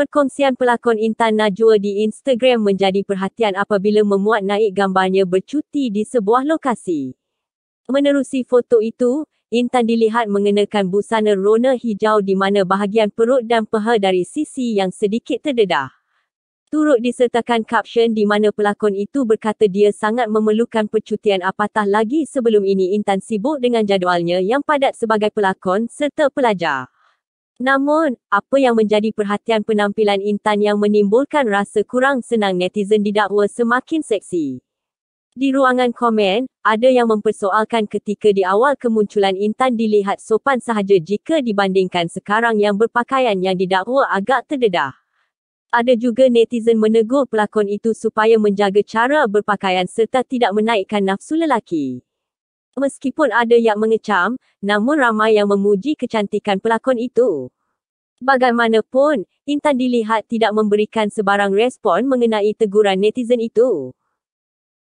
Perkongsian pelakon Intan Najwa di Instagram menjadi perhatian apabila memuat naik gambarnya bercuti di sebuah lokasi. Menerusi foto itu, Intan dilihat mengenakan busana rona hijau di mana bahagian perut dan peha dari sisi yang sedikit terdedah. Turut disertakan caption di mana pelakon itu berkata dia sangat memerlukan percutian apatah lagi sebelum ini Intan sibuk dengan jadualnya yang padat sebagai pelakon serta pelajar. Namun, apa yang menjadi perhatian penampilan Intan yang menimbulkan rasa kurang senang netizen didakwa semakin seksi. Di ruangan komen, ada yang mempersoalkan ketika di awal kemunculan Intan dilihat sopan sahaja jika dibandingkan sekarang yang berpakaian yang didakwa agak terdedah. Ada juga netizen menegur pelakon itu supaya menjaga cara berpakaian serta tidak menaikkan nafsu lelaki. Meskipun ada yang mengecam, namun ramai yang memuji kecantikan pelakon itu. Bagaimanapun, Intan dilihat tidak memberikan sebarang respon mengenai teguran netizen itu.